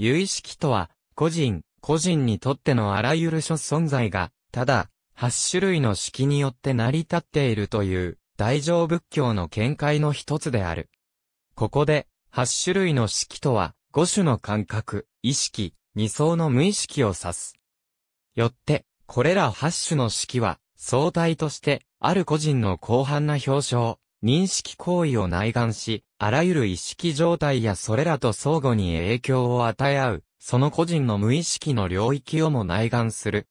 有意識とは、個人、個人にとってのあらゆる諸存在が、ただ、8種類の式によって成り立っているという、大乗仏教の見解の一つである。ここで、8種類の式とは、5種の感覚、意識、二層の無意識を指す。よって、これら8種の式は、相対として、ある個人の広範な表彰、認識行為を内眼し、あらゆる意識状態やそれらと相互に影響を与え合う、その個人の無意識の領域をも内眼する。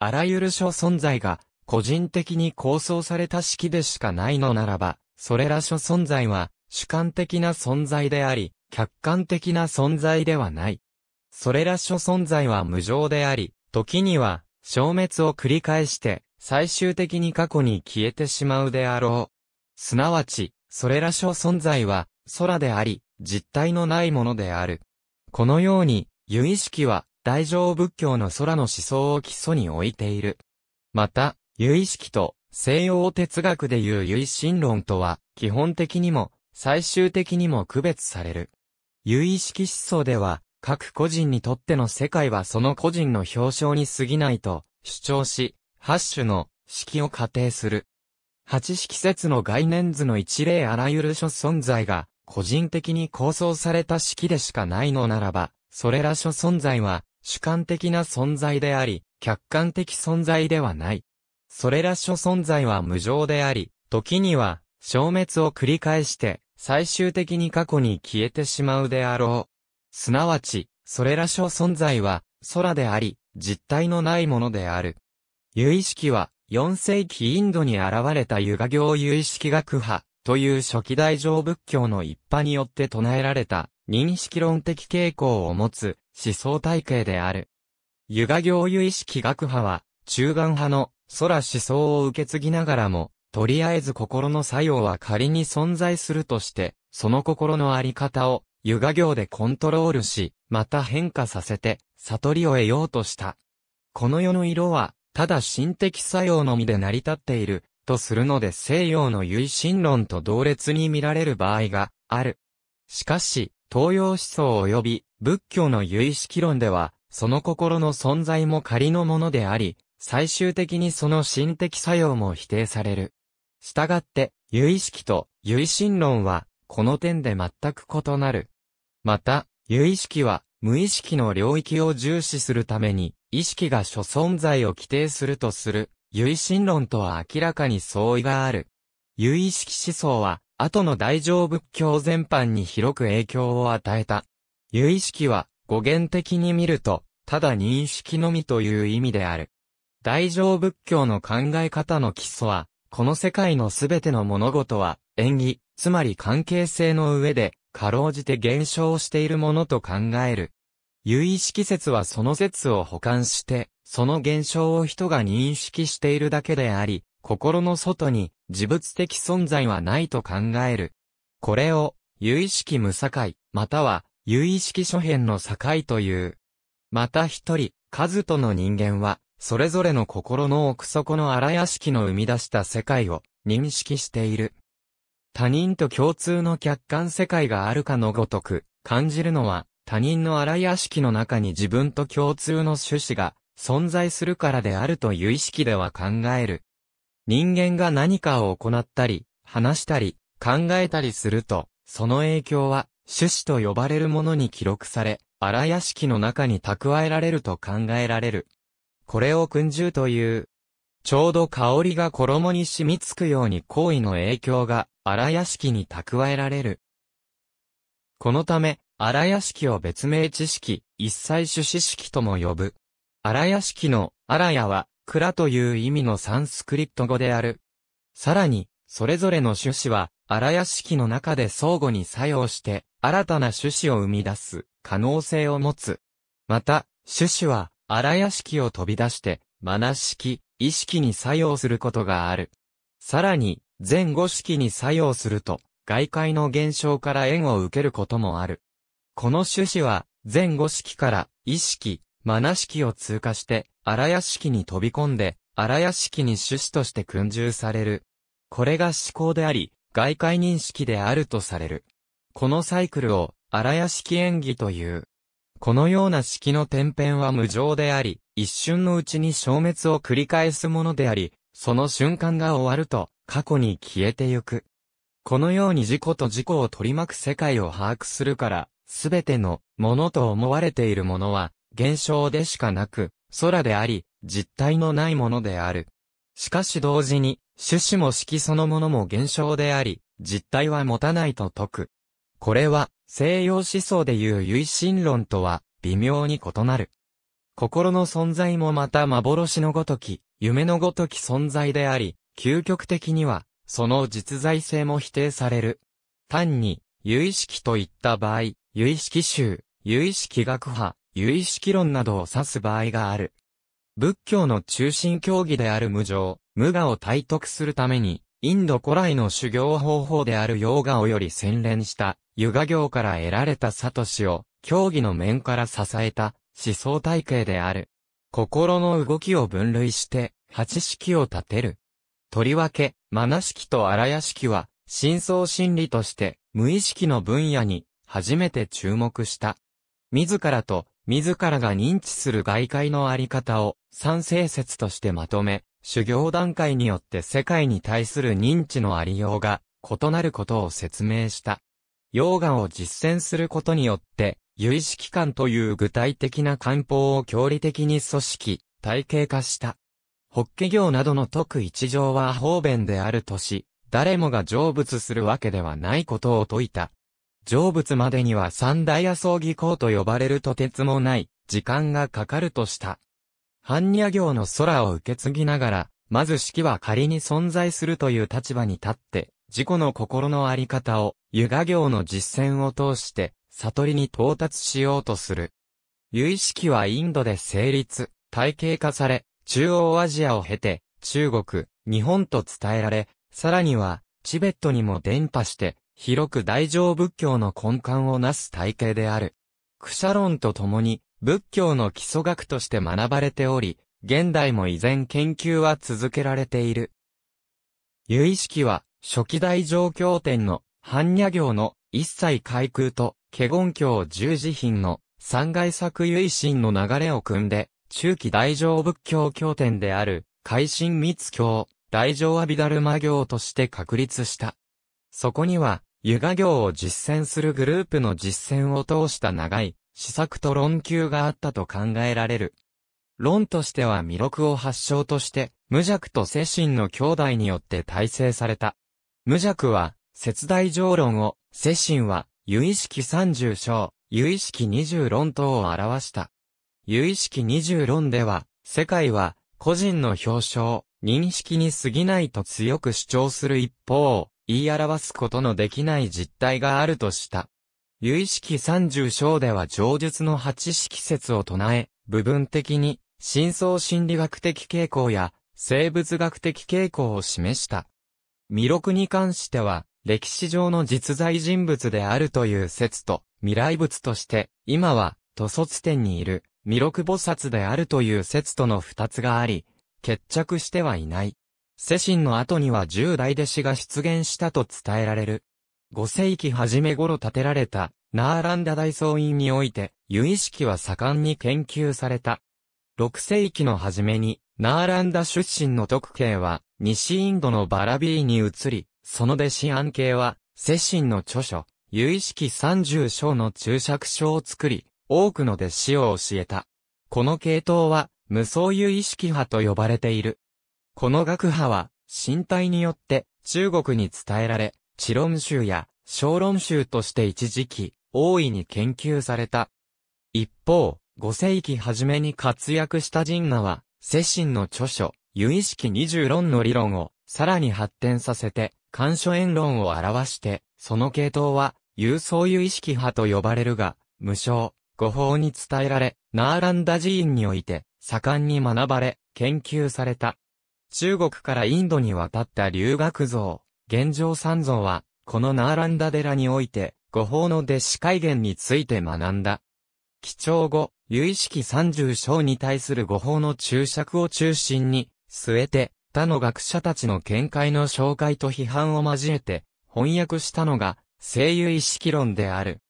あらゆる諸存在が、個人的に構想された式でしかないのならば、それら諸存在は、主観的な存在であり、客観的な存在ではない。それら諸存在は無常であり、時には、消滅を繰り返して、最終的に過去に消えてしまうであろう。すなわち、それら小存在は、空であり、実体のないものである。このように、有意識は、大乗仏教の空の思想を基礎に置いている。また、有意識と、西洋哲学でいう唯心論とは、基本的にも、最終的にも区別される。有意識思想では、各個人にとっての世界はその個人の表象に過ぎないと主張し、八種の式を仮定する。八式説の概念図の一例あらゆる諸存在が、個人的に構想された式でしかないのならば、それら諸存在は、主観的な存在であり、客観的存在ではない。それら諸存在は無常であり、時には、消滅を繰り返して、最終的に過去に消えてしまうであろう。すなわち、それら諸存在は、空であり、実体のないものである。有意識は、4世紀インドに現れたユガ行有意識学派という初期大乗仏教の一派によって唱えられた認識論的傾向を持つ思想体系である。ユガ行有意識学派は中間派の空思想を受け継ぎながらも、とりあえず心の作用は仮に存在するとして、その心のあり方をユガ行でコントロールし、また変化させて悟りを得ようとした。この世の色はただ心的作用のみで成り立っている、とするので西洋の唯心論と同列に見られる場合がある。しかし、東洋思想及び仏教の唯識論では、その心の存在も仮のものであり、最終的にその心的作用も否定される。したがって、唯識と唯心論は、この点で全く異なる。また、唯識は、無意識の領域を重視するために、意識が諸存在を規定するとする、唯心論とは明らかに相違がある。唯意識思想は、後の大乗仏教全般に広く影響を与えた。唯意識は、語源的に見ると、ただ認識のみという意味である。大乗仏教の考え方の基礎は、この世界のすべての物事は、縁起、つまり関係性の上で、かろうじて減少しているものと考える。有意識説はその説を補完して、その現象を人が認識しているだけであり、心の外に自物的存在はないと考える。これを、有意識無境、または、有意識諸辺の境という。また一人、数との人間は、それぞれの心の奥底の荒屋敷の生み出した世界を認識している。他人と共通の客観世界があるかのごとく、感じるのは、他人の荒屋敷の中に自分と共通の趣旨が存在するからであるという意識では考える。人間が何かを行ったり、話したり、考えたりすると、その影響は、種子と呼ばれるものに記録され、荒屋敷の中に蓄えられると考えられる。これを訓従という。ちょうど香りが衣に染みつくように行為の影響が荒屋敷に蓄えられる。このため、荒屋敷を別名知識、一切種子式とも呼ぶ。荒屋敷の荒屋は、蔵という意味のサンスクリプト語である。さらに、それぞれの種子は、荒屋敷の中で相互に作用して、新たな種子を生み出す可能性を持つ。また、種子は、荒屋敷を飛び出して、マナ式、意識に作用することがある。さらに、前後式に作用すると、外界の現象から縁を受けることもある。この種子は、前後式から意識、マナ式を通過して、荒屋式に飛び込んで、荒屋式に種子として訓住される。これが思考であり、外界認識であるとされる。このサイクルを、荒屋式演技という。このような式の天変は無常であり、一瞬のうちに消滅を繰り返すものであり、その瞬間が終わると、過去に消えてゆく。このように自己と自己を取り巻く世界を把握するから、すべてのものと思われているものは、現象でしかなく、空であり、実体のないものである。しかし同時に、種子も式そのものも現象であり、実体は持たないと説く。これは、西洋思想でいう唯心論とは、微妙に異なる。心の存在もまた幻のごとき、夢のごとき存在であり、究極的には、その実在性も否定される。単に、有意識といった場合、有意識宗、有意識学派、有意識論などを指す場合がある。仏教の中心教義である無常、無我を体得するために、インド古来の修行方法であるヨーガをより洗練した、ユガ行から得られたトシを、教義の面から支えた、思想体系である。心の動きを分類して、八式を立てる。とりわけ、マナ式と荒屋式は、深層心理として、無意識の分野に初めて注目した。自らと、自らが認知する外界のあり方を、三性説としてまとめ、修行段階によって世界に対する認知のありようが、異なることを説明した。溶岩を実践することによって、有意識感という具体的な漢方を教理的に組織、体系化した。法華業などの特一条は方便であるとし、誰もが成仏するわけではないことを説いた。成仏までには三大野草技巧と呼ばれるとてつもない、時間がかかるとした。般若行の空を受け継ぎながら、まず式は仮に存在するという立場に立って、自己の心のあり方を、湯河行の実践を通して、悟りに到達しようとする。由意識はインドで成立、体系化され、中央アジアを経て、中国、日本と伝えられ、さらには、チベットにも伝播して、広く大乗仏教の根幹をなす体系である。クシャロンと共に、仏教の基礎学として学ばれており、現代も依然研究は続けられている。有意識は、初期大乗経典の、般若行の一切開空と、華厳経十字品の、三外作有意心の流れを組んで、中期大乗仏教経典である、海心密教、大乗阿弥陀ルマ行として確立した。そこには、ユガ行を実践するグループの実践を通した長い、試作と論求があったと考えられる。論としては魅力を発祥として、無弱と精神の兄弟によって体制された。無弱は、切大上論を、精神は、有意識三十章、有意識二十論等を表した。有意識二十論では、世界は、個人の表彰、認識に過ぎないと強く主張する一方、言い表すことのできない実態があるとした。有意識三十章では上述の八式説を唱え、部分的に、深層心理学的傾向や、生物学的傾向を示した。魅力に関しては、歴史上の実在人物であるという説と、未来物として、今は、塗卒点にいる、魅力菩薩であるという説との二つがあり、決着してはいない。世神の後には十代弟子が出現したと伝えられる。五世紀初め頃建てられた、ナーランダ大僧院において、由意識は盛んに研究された。六世紀の初めに、ナーランダ出身の徳慶は、西インドのバラビーに移り、その弟子安慶は、世神の著書、由意識三十章の注釈書を作り、多くの弟子を教えた。この系統は、無双由意識派と呼ばれている。この学派は、身体によって中国に伝えられ、知論集や小論集として一時期、大いに研究された。一方、五世紀初めに活躍した神那は、世神の著書、有意識二十論の理論を、さらに発展させて、干渉円論を表して、その系統は、有相有意識派と呼ばれるが、無償、誤報に伝えられ、ナーランダ寺院において、盛んに学ばれ、研究された。中国からインドに渡った留学像、現状三像は、このナーランダ寺において、五法の弟子改言について学んだ。基調語、有意識三十章に対する五法の注釈を中心に、据えて、他の学者たちの見解の紹介と批判を交えて、翻訳したのが、声優意識論である。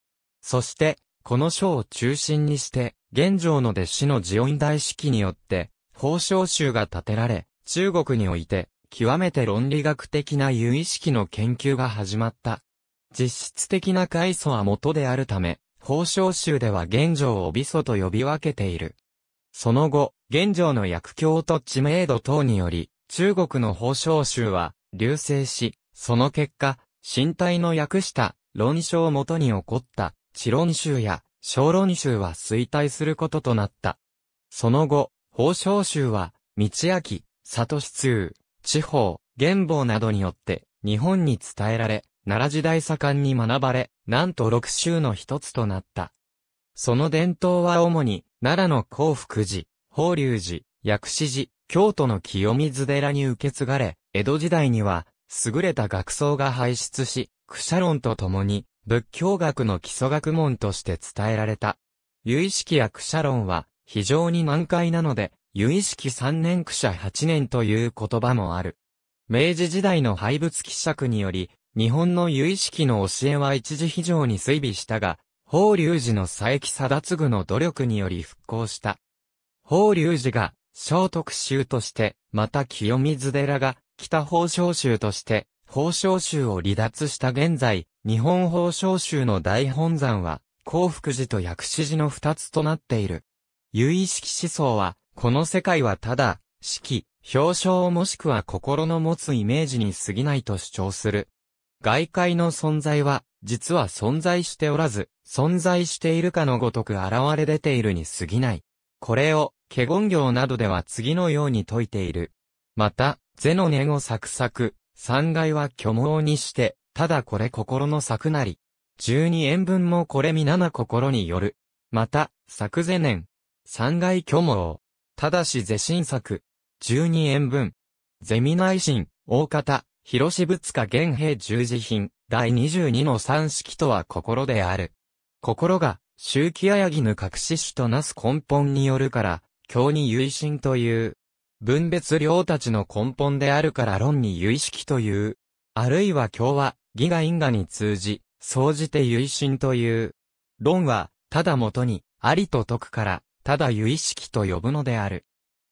そして、この章を中心にして、現状の弟子のジオン大式によって、法章集が建てられ、中国において、極めて論理学的な有意識の研究が始まった。実質的な階祖は元であるため、法相集では現状を美祖と呼び分けている。その後、現状の薬教と知名度等により、中国の法相集は、流星し、その結果、身体の訳した、論書をもとに起こった、知論集や、小論集は衰退することとなった。その後、法相集は、道明、サトシ通、地方、元宝などによって日本に伝えられ、奈良時代盛んに学ばれ、なんと六州の一つとなった。その伝統は主に、奈良の幸福寺、法隆寺、薬師寺、京都の清水寺に受け継がれ、江戸時代には、優れた学僧が輩出し、クシャロンと共に、仏教学の基礎学問として伝えられた。有意識やクシャロンは、非常に難解なので、唯意識三年苦者八年という言葉もある。明治時代の廃仏希釈により、日本の唯意識の教えは一時非常に衰微したが、法隆寺の佐伯貞次の努力により復興した。法隆寺が聖徳宗として、また清水寺が北法昭宗として、法昭宗を離脱した現在、日本法昭宗の大本山は、幸福寺と薬師寺の二つとなっている。有意識思想は、この世界はただ、式、表彰もしくは心の持つイメージに過ぎないと主張する。外界の存在は、実は存在しておらず、存在しているかのごとく現れ出ているに過ぎない。これを、華厳行などでは次のように説いている。また、ゼの根をサクサク、三害は虚妄にして、ただこれ心の策なり。十二円分もこれ皆な心による。また、作是念。三害虚妄。ただし是新作。12円分。ゼミ内心、大方、広志仏家元兵十字品、第22の三式とは心である。心が、周期あやぎぬ隠し主となす根本によるから、教に唯心という。分別量たちの根本であるから論に唯識という。あるいは教は、義が因果に通じ、総じて唯心という。論は、ただ元に、ありと解くから、ただ由意識と呼ぶのである。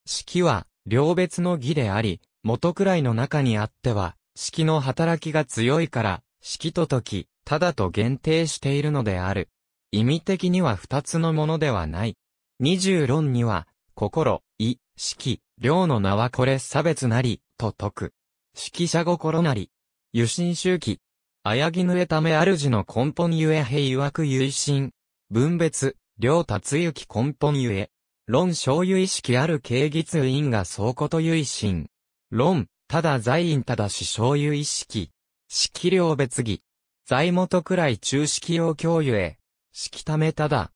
式は、両別の義であり、元くらいの中にあっては、式の働きが強いから、式と時、ただと限定しているのである。意味的には二つのものではない。二十論には、心、意、式、両の名はこれ差別なり、と説く。識者心なり。油心周期。あやぎぬえため主の根本ゆえ平和く唯心。分別、両達行根本ゆえ。論小有意識ある慶月因が倉庫と意心。論、ただ在因ただし小有意識。式量別儀。在元くらい中式用教ゆえ。式ためただ。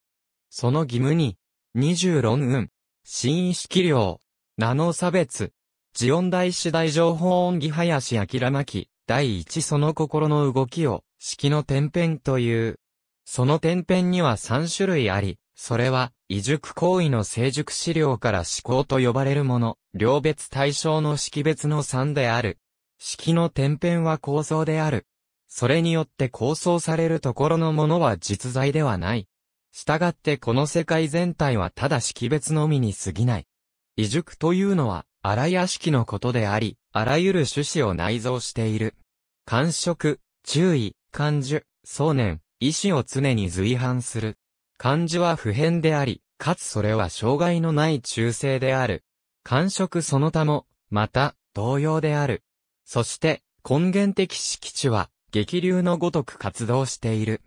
その義務に、二十論運。新意識量。名の差別。ジオン大師大情報音義林明巻、第一その心の動きを、式の天変という。その天辺には3種類あり、それは、移熟行為の成熟資料から思考と呼ばれるもの、両別対象の識別の3である。式の天辺は構造である。それによって構想されるところのものは実在ではない。したがってこの世界全体はただ識別のみに過ぎない。移熟というのは、荒屋式のことであり、あらゆる種子を内蔵している。感触、注意、感受、想念、意志を常に随伴する。漢字は普遍であり、かつそれは障害のない中性である。感触その他も、また、同様である。そして、根源的敷地は、激流のごとく活動している。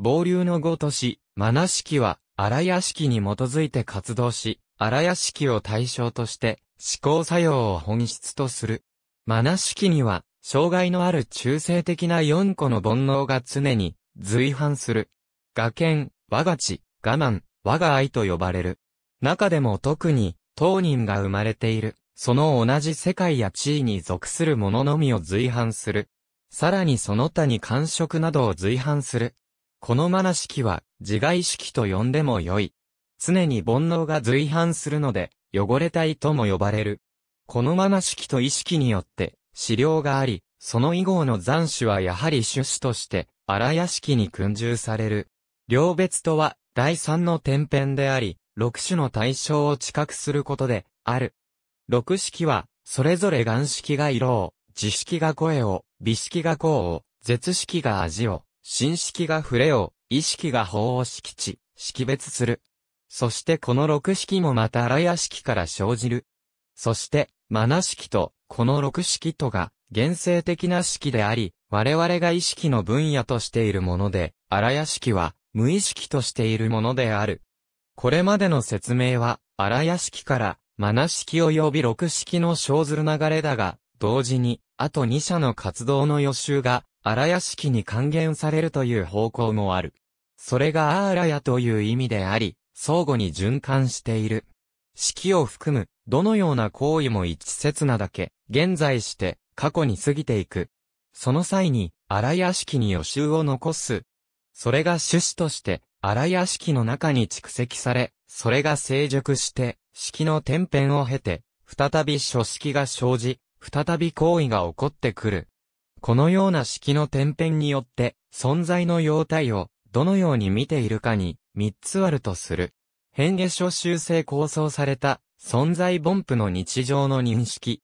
暴流のごとし、マナ式は、荒屋式に基づいて活動し、荒屋式を対象として、思考作用を本質とする。マナ式には、障害のある中性的な4個の煩悩が常に随伴する。我剣、我が地、我慢、我が愛と呼ばれる。中でも特に、当人が生まれている、その同じ世界や地位に属する者のみを随伴する。さらにその他に感触などを随伴する。このまナ式は、自害式と呼んでもよい。常に煩悩が随伴するので、汚れたいとも呼ばれる。このまナ式と意識によって、資料があり、その以後の残首はやはり種子として、荒屋敷に訓従される。両別とは、第三の天辺であり、六種の対象を知覚することで、ある。六式は、それぞれ眼式が色を、自式が声を、美式が功を、絶式が味を、新式が触れを、意識が法を識知、識別する。そしてこの六式もまた荒屋式から生じる。そして、マナ式と、この六式とが、原生的な式であり、我々が意識の分野としているもので、荒屋敷は無意識としているものである。これまでの説明は、荒屋敷から、マナ式及び六式の生ずる流れだが、同時に、あと二社の活動の予習が、荒屋敷に還元されるという方向もある。それがアーラヤという意味であり、相互に循環している。式を含む、どのような行為も一刹なだけ、現在して、過去に過ぎていく、その際に、荒屋敷に予習を残す。それが種子として、荒屋敷の中に蓄積され、それが成熟して、式の天変を経て、再び書式が生じ、再び行為が起こってくる。このような式の天変によって、存在の様態を、どのように見ているかに、三つあるとする。変化書修正構想された、存在ンプの日常の認識。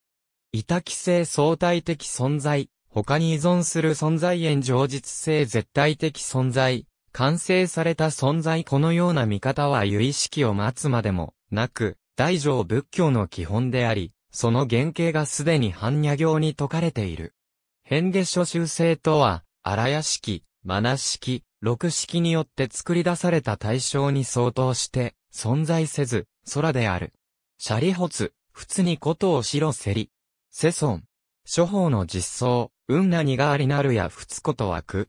た規制相対的存在、他に依存する存在炎上実性絶対的存在、完成された存在このような見方は有意識を待つまでもなく、大乗仏教の基本であり、その原型がすでに般若行に説かれている。変化諸修性とは、荒屋式、真ナ式、六式によって作り出された対象に相当して、存在せず、空である。シャリホツ、普通にことをしセせり。ソン。処方の実相、うんなにがありなるやふつことわく。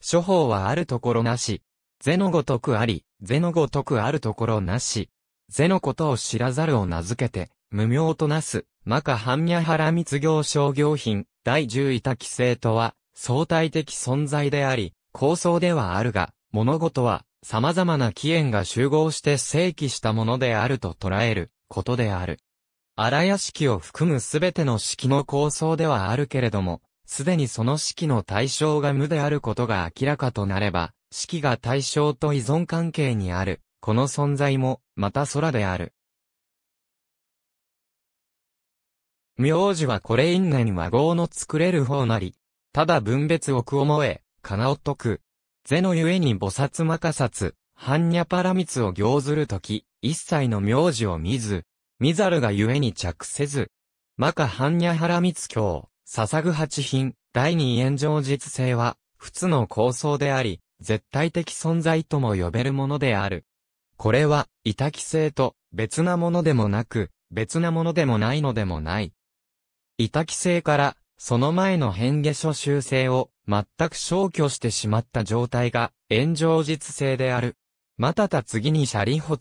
処方はあるところなし。是のごとくあり、是のごとくあるところなし。是のことを知らざるを名付けて、無名となす、摩訶半夜原密業商業品、第十位多規制とは、相対的存在であり、構想ではあるが、物事は、様々な起源が集合して正規したものであると捉える、ことである。荒屋式を含むすべての式の構想ではあるけれども、すでにその式の対象が無であることが明らかとなれば、式が対象と依存関係にある、この存在も、また空である。名字はこれ因縁和合の作れる方なり、ただ分別をく思え、かなおとく。是のゆえに菩薩さつ、般若パラミツを行ずるとき、一切の名字を見ず、見ざるがゆえに着せず。マカハンニャハラミツ教、捧ぐ八品、第二炎上実性は、仏の構想であり、絶対的存在とも呼べるものである。これは、いたき性と、別なものでもなく、別なものでもないのでもない。いたき性から、その前の変化諸修正を、全く消去してしまった状態が、炎上実性である。またた次にシャリ菩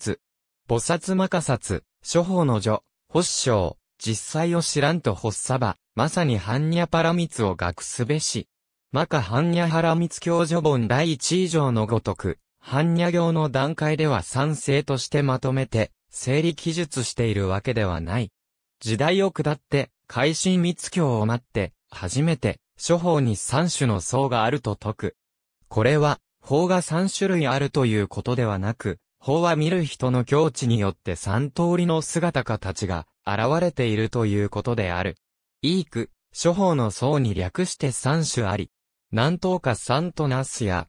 薩摩薩、諸法の女、発祥、実際を知らんと発作ば、まさに般若パラミツを学すべし。マカ般若ハラミツ教助本第一以上のごとく、般若行の段階では賛成としてまとめて、整理記述しているわけではない。時代を下って、改心密教を待って、初めて、諸法に三種の層があると説く。これは、法が三種類あるということではなく、法は見る人の境地によって三通りの姿形が現れているということである。イーク、諸法の層に略して三種あり、何等か三となすや、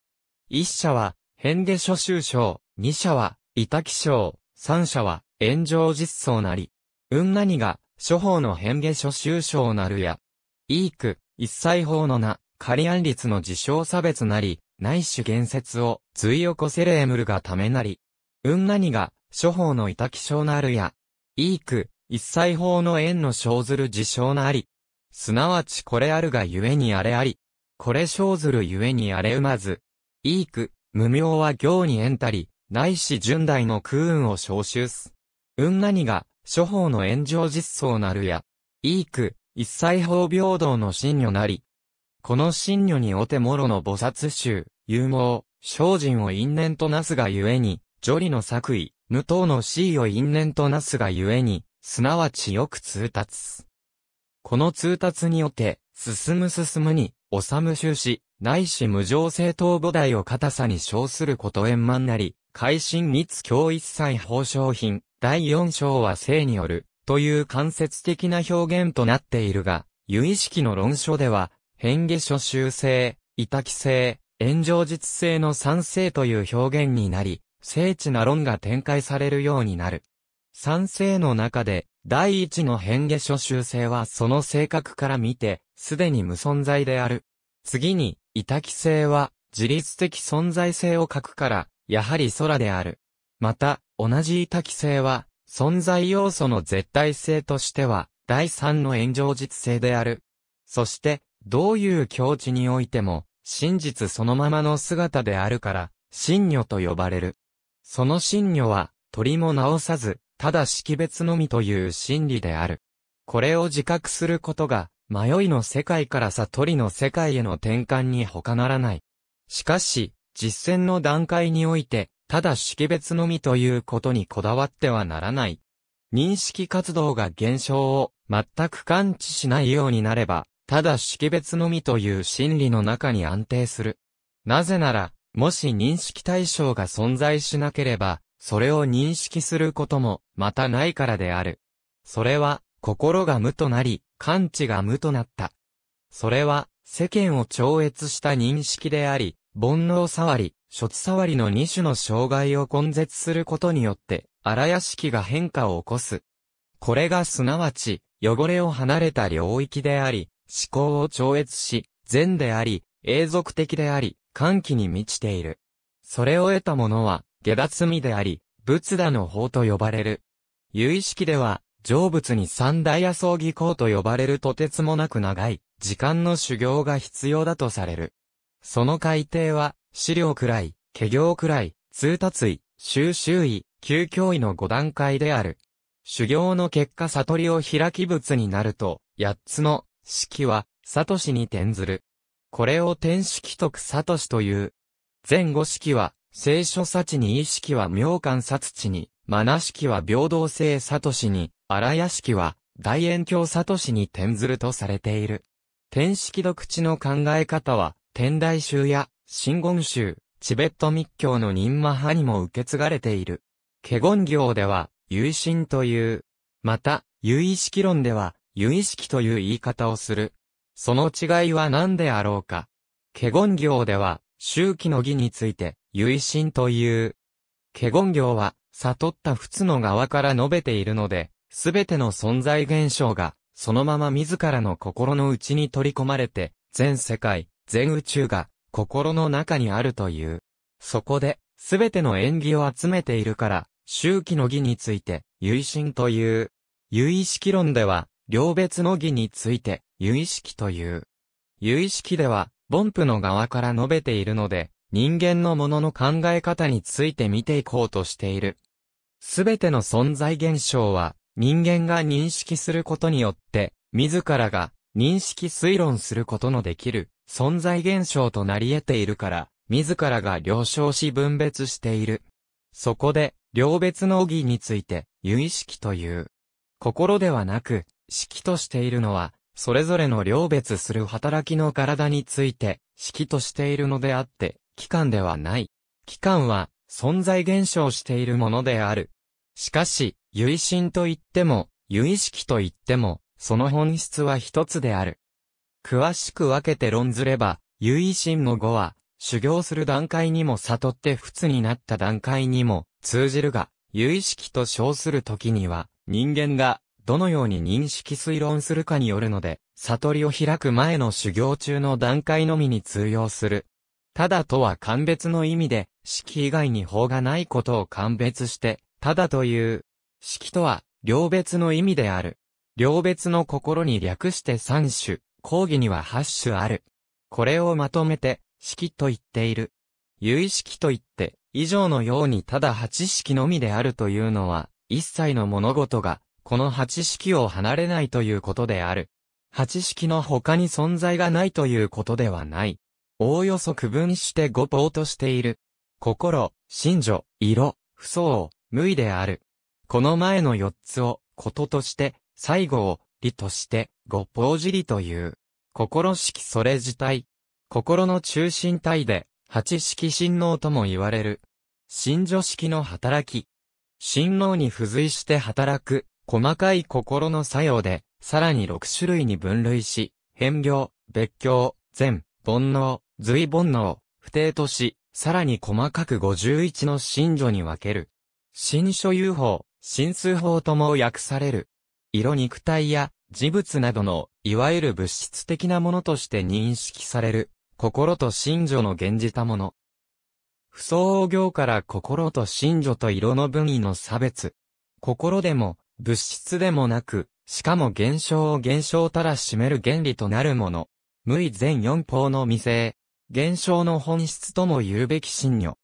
一社は、変化諸宗章、二社は、た木章、三社は、炎上実相なり、ん、何が、諸法の変化諸宗章なるや、イーク、一切法の名、仮案律の自称差別なり、内種言説を、起こせれエムルがためなり、な何が、諸法のた気性なるや、いいく、一切法の縁の生ずる事象なり。すなわちこれあるがゆえにあれあり。これ生ずるゆえにあれうまず。いいく、無明は行に縁たり、ないし純代の空運を召集す。運何が、諸法の炎上実相なるや。いいく、一切法平等の真女なり。この真女にお手もろの菩薩衆、勇猛、精進を因縁となすがゆえに、ジョリの作為、無党の死意を因縁となすがゆえに、すなわちよく通達。この通達によって、進む進むに、おさむ終始、ないし無常正当母体を硬さに称すること円満なり、改心密教一切報奨品、第四章は性による、という間接的な表現となっているが、有意識の論書では、変化諸修性、委託性、炎上実性の賛成という表現になり、精緻な論が展開されるようになる。三世の中で、第一の変化諸修正はその性格から見て、すでに無存在である。次に、いたき性は、自律的存在性を欠くから、やはり空である。また、同じいたき性は、存在要素の絶対性としては、第三の炎上実性である。そして、どういう境地においても、真実そのままの姿であるから、真如と呼ばれる。その真如は、鳥も直さず、ただ識別のみという真理である。これを自覚することが、迷いの世界から悟りの世界への転換に他ならない。しかし、実践の段階において、ただ識別のみということにこだわってはならない。認識活動が現象を全く感知しないようになれば、ただ識別のみという心理の中に安定する。なぜなら、もし認識対象が存在しなければ、それを認識することも、またないからである。それは、心が無となり、感知が無となった。それは、世間を超越した認識であり、煩悩触り、諸触りの二種の障害を根絶することによって、荒屋敷が変化を起こす。これがすなわち、汚れを離れた領域であり、思考を超越し、善であり、永続的であり、歓喜に満ちている。それを得たものは、下脱みであり、仏陀の法と呼ばれる。有意識では、成仏に三大野草技巧と呼ばれるとてつもなく長い、時間の修行が必要だとされる。その改定は、資料くらい、家業くらい、通達位、収集位、休教位の5段階である。修行の結果悟りを開き仏になると、8つの、式は、悟しに転ずる。これを天式徳聡という。前後式は、聖書幸に意識は妙観察地に、マナ式は平等性悟聡に、荒屋式は、大鏡教聡に転ずるとされている。天式独地の考え方は、天台宗や、真言宗、チベット密教の任魔派にも受け継がれている。華厳行では、有心という。また、有意識論では、有意識という言い方をする。その違いは何であろうか。華厳行では、周期の儀について、唯心という。華厳行は、悟った仏の側から述べているので、すべての存在現象が、そのまま自らの心の内に取り込まれて、全世界、全宇宙が、心の中にあるという。そこで、すべての縁起を集めているから、周期の儀について、唯心という。唯意識論では、両別の儀について、由意識という。由意識では、凡夫の側から述べているので、人間のものの考え方について見ていこうとしている。すべての存在現象は、人間が認識することによって、自らが認識推論することのできる存在現象となり得ているから、自らが了承し分別している。そこで、両別の義について、有意識という。心ではなく、識としているのは、それぞれの量別する働きの体について、式としているのであって、器官ではない。器官は、存在現象しているものである。しかし、唯心といっても、唯意識といっても、その本質は一つである。詳しく分けて論ずれば、唯意心の語は、修行する段階にも悟って仏になった段階にも通じるが、有意識と称するときには、人間がどのように認識推論するかによるので、悟りを開く前の修行中の段階のみに通用する。ただとは鑑別の意味で、式以外に法がないことを鑑別して、ただという、式とは、両別の意味である。両別の心に略して三種、講義には八種ある。これをまとめて、式と言っている。有意識と言って、以上のようにただ八式のみであるというのは、一切の物事がこの八式を離れないということである。八式の他に存在がないということではない。おおよそ区分して五法としている。心、心女、色、不相、無意である。この前の四つを、こととして、最後を、理として、五法尻という。心式それ自体。心の中心体で、八式心脳とも言われる。心女式の働き。心脳に付随して働く、細かい心の作用で、さらに6種類に分類し、変形、別教、善、煩悩、随煩悩、不定とし、さらに細かく51の信女に分ける。新所有法、新数法とも訳される。色肉体や事物などの、いわゆる物質的なものとして認識される、心と信女の現じたもの。不相応行から心と信女と色の分位の差別。心でも、物質でもなく、しかも現象を現象たら占める原理となるもの。無意全四法の未成。現象の本質とも言うべき真如。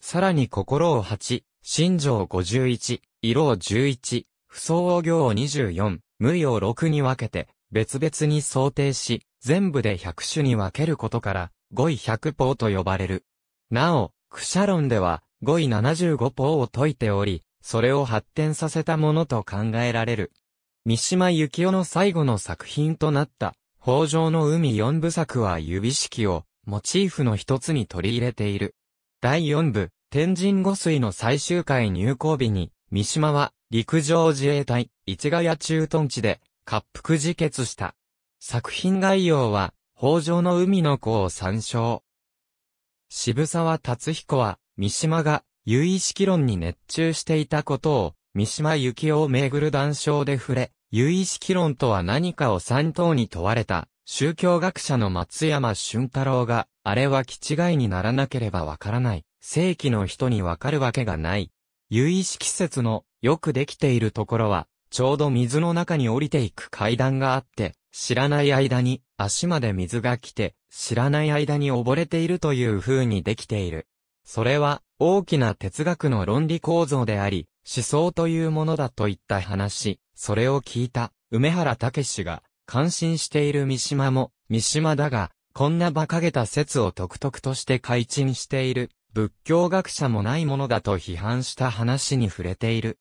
さらに心を8、心情51、色を11、不相応行を24、無意を6に分けて、別々に想定し、全部で100種に分けることから、五位100法と呼ばれる。なお、クシャロンでは、位七75法を説いており、それを発展させたものと考えられる。三島由紀夫の最後の作品となった、北条の海四部作は指式をモチーフの一つに取り入れている。第四部、天神五水の最終回入港日に、三島は陸上自衛隊、市ヶ谷駐屯地で、滑腹自決した。作品概要は、北条の海の子を参照。渋沢達彦は、三島が有意識論に熱中していたことを、三島由紀夫をめぐる談笑で触れ、有意識論とは何かを三等に問われた、宗教学者の松山俊太郎が、あれは気違いにならなければわからない。正規の人にわかるわけがない。有意識説のよくできているところは、ちょうど水の中に降りていく階段があって、知らない間に足まで水が来て、知らない間に溺れているという風にできている。それは大きな哲学の論理構造であり、思想というものだといった話、それを聞いた、梅原武氏が、感心している三島も、三島だが、こんな馬鹿げた説を独特として開陳している、仏教学者もないものだと批判した話に触れている。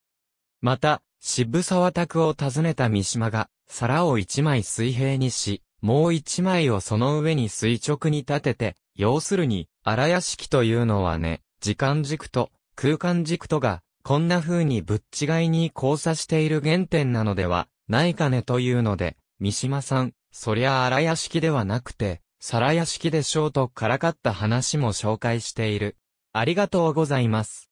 また、渋沢拓を訪ねた三島が、皿を一枚水平にし、もう一枚をその上に垂直に立てて、要するに、荒屋敷というのはね、時間軸と空間軸とが、こんな風にぶっちがいに交差している原点なのではないかねというので、三島さん、そりゃ荒屋敷ではなくて、皿屋敷でしょうとからかった話も紹介している。ありがとうございます。